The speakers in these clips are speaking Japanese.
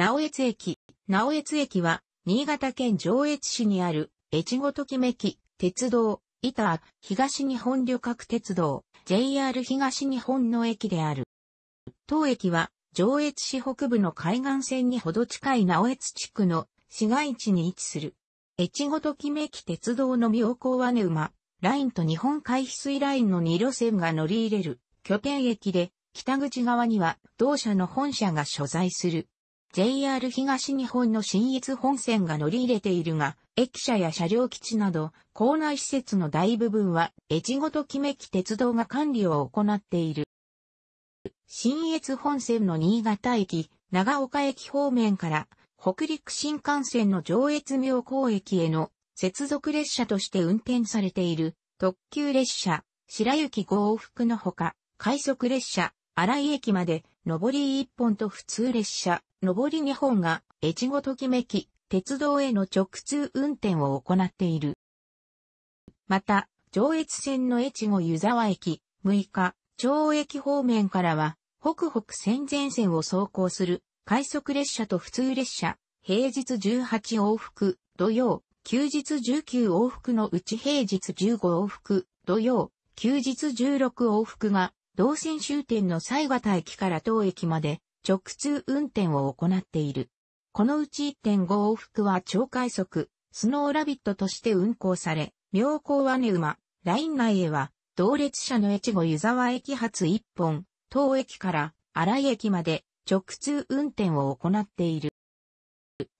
直江津駅。直江津駅は、新潟県上越市にある、越後ときめき、鉄道、板、東日本旅客鉄道、JR 東日本の駅である。当駅は、上越市北部の海岸線にほど近い直江津地区の市街地に位置する。越後ときめき鉄道の妙高はね馬、ラインと日本海翡翠ラインの2路線が乗り入れる、拠点駅で、北口側には同社の本社が所在する。JR 東日本の新越本線が乗り入れているが、駅舎や車両基地など、校内施設の大部分は、越後ときめき鉄道が管理を行っている。新越本線の新潟駅、長岡駅方面から、北陸新幹線の上越妙高駅への接続列車として運転されている特急列車、白雪号往復のほか、快速列車、荒井駅まで、上り一本と普通列車、上り日本が越後ときめき、鉄道への直通運転を行っている。また、上越線の越後湯沢駅、6日、町駅方面からは、北北線前線を走行する、快速列車と普通列車、平日18往復、土曜、休日19往復のうち平日15往復、土曜、休日16往復が、同線終点の西畑駅から当駅まで直通運転を行っている。このうち1.5往復は超快速、スノーラビットとして運行され、妙高はね馬、ライン内へは、同列車の越後湯沢駅発1本、当駅から荒井駅まで直通運転を行っている。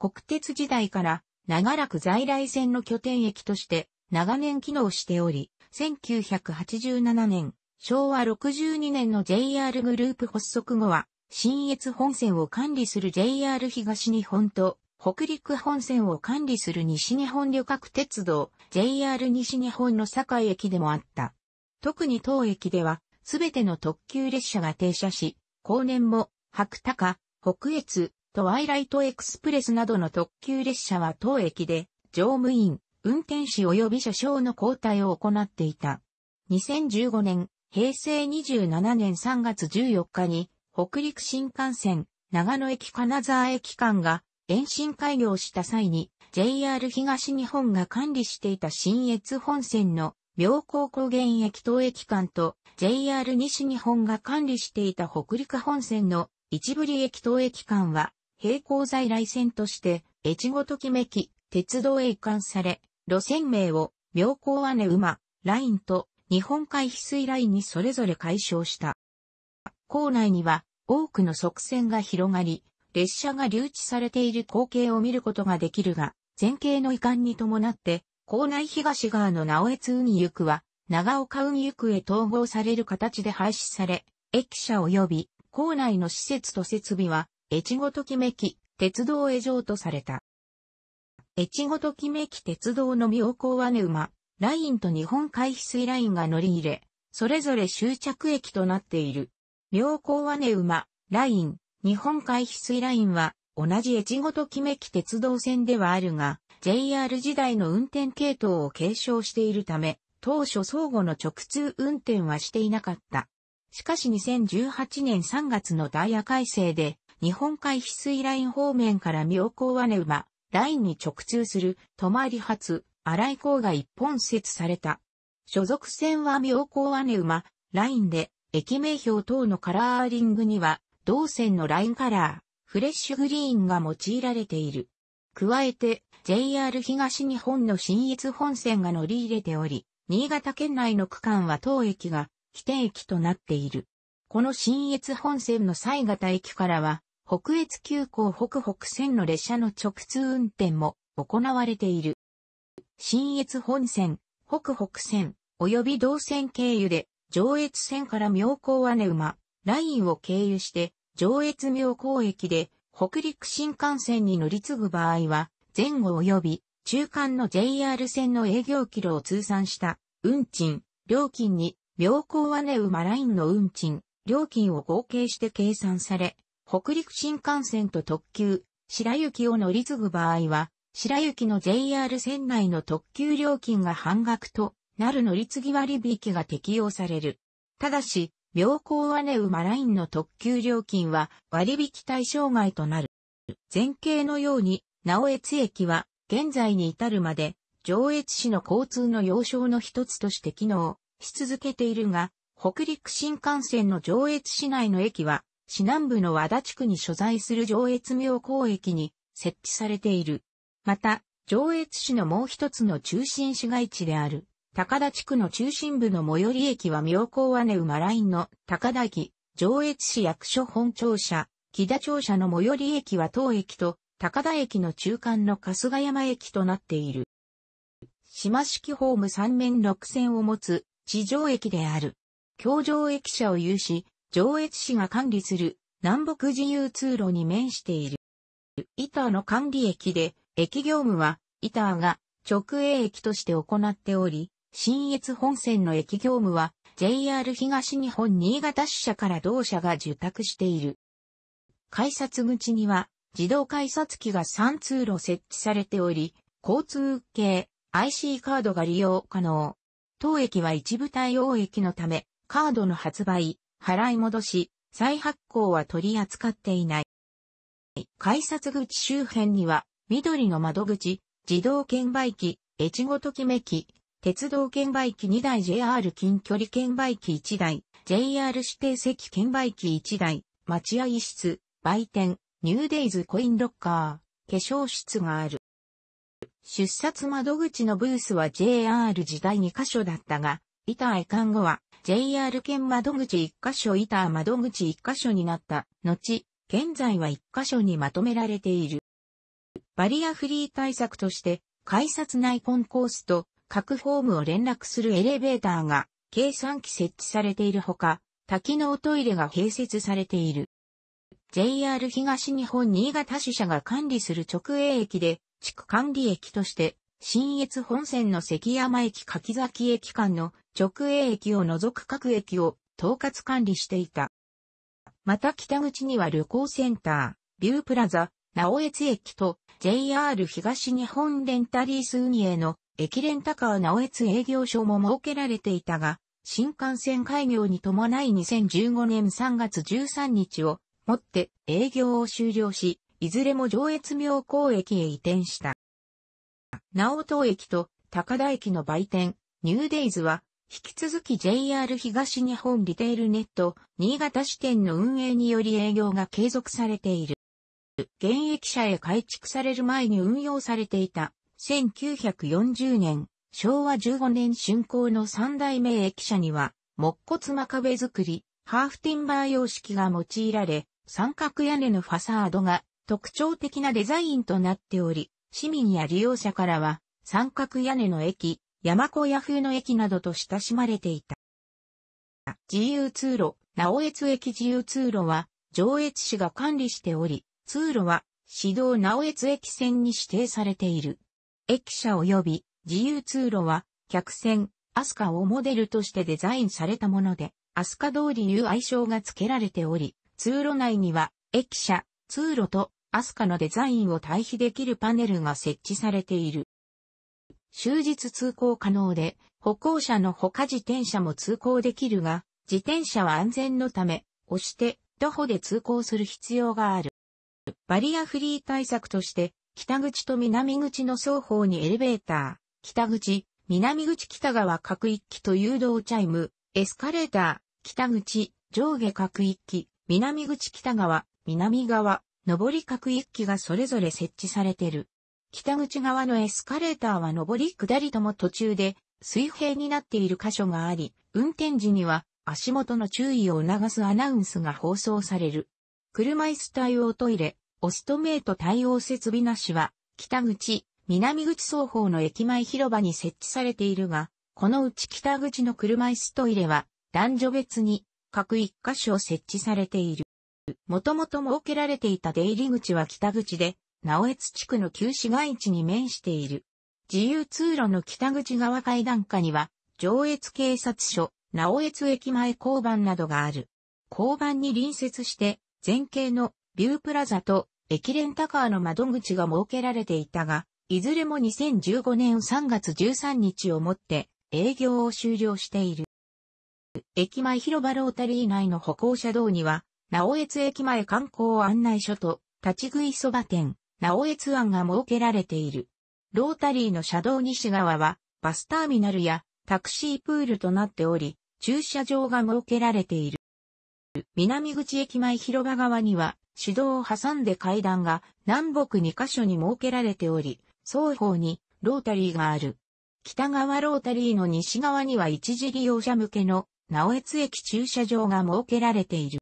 国鉄時代から長らく在来線の拠点駅として長年機能しており、1987年、昭和62年の JR グループ発足後は新越本線を管理する JR 東日本と、北陸本線を管理する西日本旅客鉄道 JR 西日本の境駅でもあった。特に当駅では、すべての特急列車が停車し、後年も、白鷹、北越、トワイライトエクスプレスなどの特急列車は当駅で、乗務員、運転士及び車掌の交代を行っていた。2015年、平成27年3月14日に、北陸新幹線、長野駅金沢駅間が延伸開業した際に JR 東日本が管理していた新越本線の妙高高原駅等駅間と JR 西日本が管理していた北陸本線の一部利駅等駅間は並行在来線として越後ときめき鉄道へ移管され路線名を妙高姉馬ラインと日本海翡翠ラインにそれぞれ解消した。構内には多くの側線が広がり、列車が留置されている光景を見ることができるが、前景の遺憾に伴って、構内東側の直江津海行は、長岡海行くへ統合される形で廃止され、駅舎及び構内の施設と設備は、越後ときめき、鉄道へ譲渡された。越後ときめき鉄道の妙高ね沼、ラインと日本海翡翠ラインが乗り入れ、それぞれ終着駅となっている。妙高和根馬、ライン、日本海翡翠ラインは、同じ越後と決めき鉄道線ではあるが、JR 時代の運転系統を継承しているため、当初相互の直通運転はしていなかった。しかし2018年3月のダイヤ改正で、日本海翡翠ライン方面から妙高和根馬、ラインに直通する、泊まり発、荒井港が一本設された。所属線は妙高和根馬、ラインで、駅名標等のカラーリングには、同線のラインカラー、フレッシュグリーンが用いられている。加えて、JR 東日本の新越本線が乗り入れており、新潟県内の区間は当駅が起点駅となっている。この新越本線の西潟駅からは、北越急行北北線の列車の直通運転も行われている。新越本線、北北線、及び同線経由で上越線から妙高姉馬、ラインを経由して、上越妙高駅で、北陸新幹線に乗り継ぐ場合は、前後及び、中間の JR 線の営業キロを通算した、運賃、料金に、妙高姉馬ラインの運賃、料金を合計して計算され、北陸新幹線と特急、白雪を乗り継ぐ場合は、白雪の JR 線内の特急料金が半額となる乗り継ぎ割引が適用される。ただし、妙高アネウマラインの特急料金は割引対象外となる。前景のように、直越駅は現在に至るまで上越市の交通の要衝の一つとして機能し続けているが、北陸新幹線の上越市内の駅は、市南部の和田地区に所在する上越妙高駅に設置されている。また、上越市のもう一つの中心市街地である高田地区の中心部の最寄り駅は妙高姉馬ラインの高田駅、上越市役所本庁舎、木田庁舎の最寄り駅は当駅と高田駅の中間の春日山駅となっている。島式ホーム3面6線を持つ地上駅である。京上駅舎を有し、上越市が管理する南北自由通路に面している。イターの管理駅で、駅業務は、イターが直営駅として行っており、新越本線の駅業務は JR 東日本新潟支社から同社が受託している。改札口には自動改札機が3通路設置されており、交通系 IC カードが利用可能。当駅は一部対応駅のため、カードの発売、払い戻し、再発行は取り扱っていない。改札口周辺には、緑の窓口、自動券売機、越後ときめき、鉄道券売機2台 JR 近距離券売機1台、JR 指定席券売機1台、待合室、売店、ニューデイズコインロッカー、化粧室がある。出札窓口のブースは JR 時代2カ所だったが、イター移管後は JR 券窓口1カ所イター窓口1カ所になった。後、現在は1カ所にまとめられている。バリアフリー対策として、改札内コンコースと各ホームを連絡するエレベーターが計算機設置されているほか、多機能トイレが併設されている。JR 東日本新潟支社が管理する直営駅で、地区管理駅として、新越本線の関山駅柿崎駅間の直営駅を除く各駅を統括管理していた。また北口には旅行センター、ビュープラザ、直江津駅と JR 東日本レンタリース運営の駅連高は直江津営業所も設けられていたが、新幹線開業に伴い2015年3月13日をもって営業を終了し、いずれも上越妙高駅へ移転した。直東駅と高田駅の売店、ニューデイズは、引き続き JR 東日本リテールネット、新潟支店の運営により営業が継続されている。現役者へ改築される前に運用されていた1940年、昭和15年竣工の三代目駅舎には、木骨真壁作り、ハーフティンバー様式が用いられ、三角屋根のファサードが特徴的なデザインとなっており、市民や利用者からは、三角屋根の駅、山小屋風の駅などと親しまれていた。自由通路、直江津駅自由通路は、上越市が管理しており、通路は、市道直江津駅線に指定されている。駅舎及び自由通路は客船、アスカをモデルとしてデザインされたもので、アスカ通りいう愛称が付けられており、通路内には駅舎、通路とアスカのデザインを対比できるパネルが設置されている。終日通行可能で、歩行者の他自転車も通行できるが、自転車は安全のため、押して徒歩で通行する必要がある。バリアフリー対策として、北口と南口の双方にエレベーター、北口、南口北側各一機と誘導チャイム、エスカレーター、北口、上下各一機、南口北側、南側、上り各一機がそれぞれ設置されてる。北口側のエスカレーターは上り下りとも途中で水平になっている箇所があり、運転時には足元の注意を促すアナウンスが放送される。車椅子対応トイレ、オストメイト対応設備なしは、北口、南口双方の駅前広場に設置されているが、このうち北口の車椅子トイレは、男女別に各一箇所設置されている。もともと設けられていた出入り口は北口で、直江津地区の旧市街地に面している。自由通路の北口側階段下には、上越警察署、直越駅前交番などがある。交番に隣接して、前景のビュープラザと駅レンタカーの窓口が設けられていたが、いずれも2015年3月13日をもって営業を終了している。駅前広場ロータリー内の歩行者道には、直越駅前観光案内所と立ち食いそば店、直越案が設けられている。ロータリーの車道西側は、バスターミナルやタクシープールとなっており、駐車場が設けられている。南口駅前広場側には、市道を挟んで階段が南北2カ所に設けられており、双方にロータリーがある。北側ロータリーの西側には一時利用者向けの直越駅駐車場が設けられている。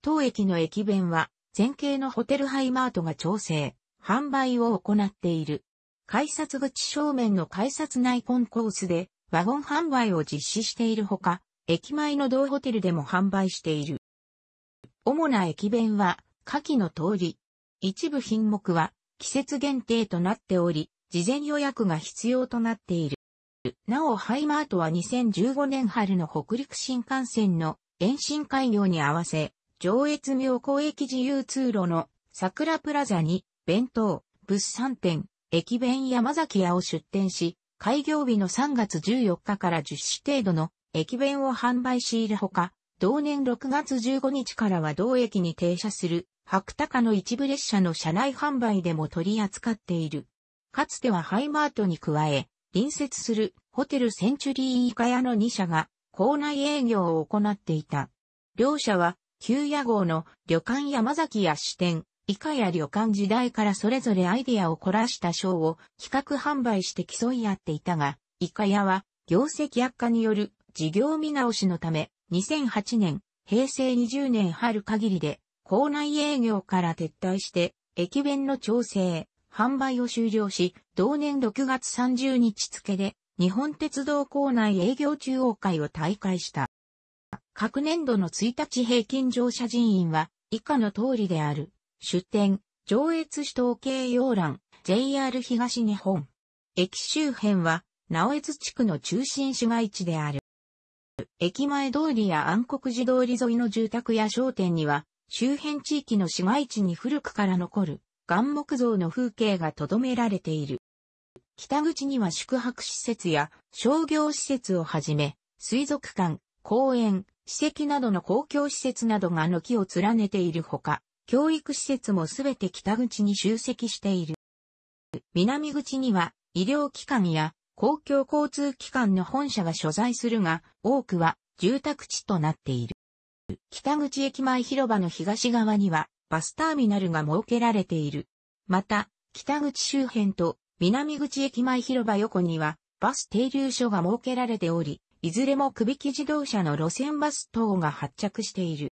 当駅の駅弁は、前景のホテルハイマートが調整、販売を行っている。改札口正面の改札内コンコースで、ワゴン販売を実施しているほか、駅前の同ホテルでも販売している。主な駅弁は、下記の通り。一部品目は、季節限定となっており、事前予約が必要となっている。なお、ハイマートは2015年春の北陸新幹線の延伸開業に合わせ、上越妙高駅自由通路の桜プラザに、弁当、物産展、駅弁山崎屋を出店し、開業日の3月14日から10種程度の駅弁を販売しているほか、同年6月15日からは同駅に停車する、白鷹の一部列車の車内販売でも取り扱っている。かつてはハイマートに加え、隣接するホテルセンチュリーイカヤの2社が校内営業を行っていた。両社は、旧屋号の旅館山崎や支店、イカヤ旅館時代からそれぞれアイデアを凝らした賞を企画販売して競い合っていたが、イカヤは業績悪化による事業見直しのため2008年、平成20年春限りで、校内営業から撤退して、駅弁の調整、販売を終了し、同年6月30日付で、日本鉄道校内営業中央会を退会した。各年度の1日平均乗車人員は、以下の通りである。出店、上越市統計要欄、JR 東日本。駅周辺は、直越地区の中心市街地である。駅前通りや暗黒寺通り沿いの住宅や商店には、周辺地域の市街地に古くから残る、岩木像の風景が留められている。北口には宿泊施設や商業施設をはじめ、水族館、公園、史跡などの公共施設などが軒を連ねているほか、教育施設もすべて北口に集積している。南口には医療機関や公共交通機関の本社が所在するが、多くは住宅地となっている。北口駅前広場の東側にはバスターミナルが設けられている。また、北口周辺と南口駅前広場横にはバス停留所が設けられており、いずれもくびき自動車の路線バス等が発着している。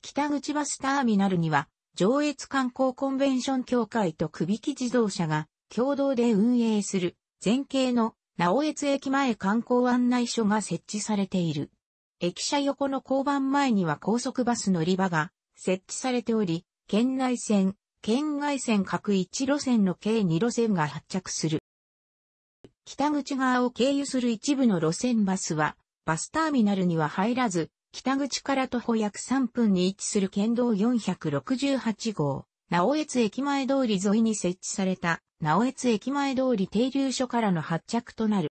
北口バスターミナルには、上越観光コンベンション協会とくびき自動車が共同で運営する前景の直越駅前観光案内所が設置されている。駅舎横の交番前には高速バス乗り場が設置されており、県内線、県外線各1路線の計2路線が発着する。北口側を経由する一部の路線バスは、バスターミナルには入らず、北口から徒歩約3分に位置する県道468号、直江津駅前通り沿いに設置された直越駅前通り停留所からの発着となる。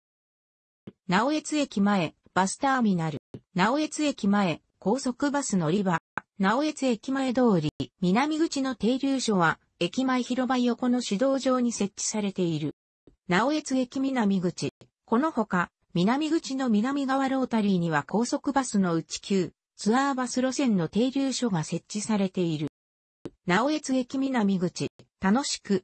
直越駅前、バスターミナル、直越駅前、高速バス乗り場、直越駅前通り、南口の停留所は、駅前広場横の指導上に設置されている。直越駅南口、このほか、南口の南側ロータリーには高速バスの内級、ツアーバス路線の停留所が設置されている。直江津駅南口、楽しく、